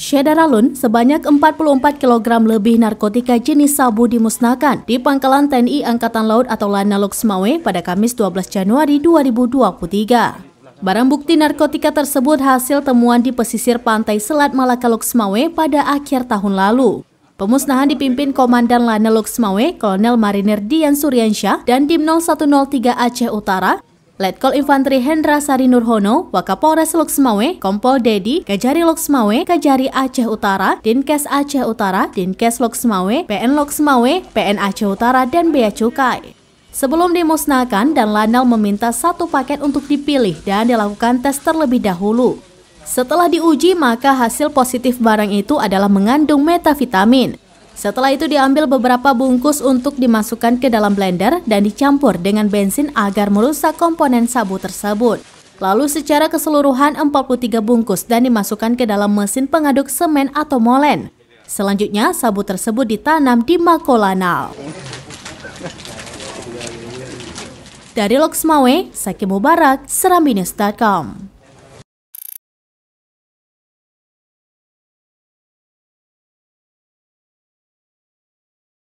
Syedaralun, sebanyak 44 kg lebih narkotika jenis sabu dimusnahkan di pangkalan TNI Angkatan Laut atau Lanalok Semawe pada Kamis 12 Januari 2023. Barang bukti narkotika tersebut hasil temuan di pesisir pantai Selat Malakalok Semawe pada akhir tahun lalu. Pemusnahan dipimpin Komandan Lanalok Semawe, Kolonel Marinir Dian Suryansyah dan Dim 0103 Aceh Utara Letkol Infanteri Hendra Sari Nurhono, Wakapolres Loksmawe, Kompol Dedi, Kajari Loksmawe, Kajari Aceh Utara, Dinkes Aceh Utara, Dinkes Loksmawe, PN Loksmawe, PN Aceh Utara, dan Bea Cukai. Sebelum dimusnahkan, dan Lanal meminta satu paket untuk dipilih dan dilakukan tes terlebih dahulu. Setelah diuji, maka hasil positif barang itu adalah mengandung metavitamin. Setelah itu diambil beberapa bungkus untuk dimasukkan ke dalam blender dan dicampur dengan bensin agar merusak komponen sabu tersebut. Lalu secara keseluruhan 43 bungkus dan dimasukkan ke dalam mesin pengaduk semen atau molen. Selanjutnya, sabu tersebut ditanam di makolanal. Dari Loksmawe, Saki Mubarak,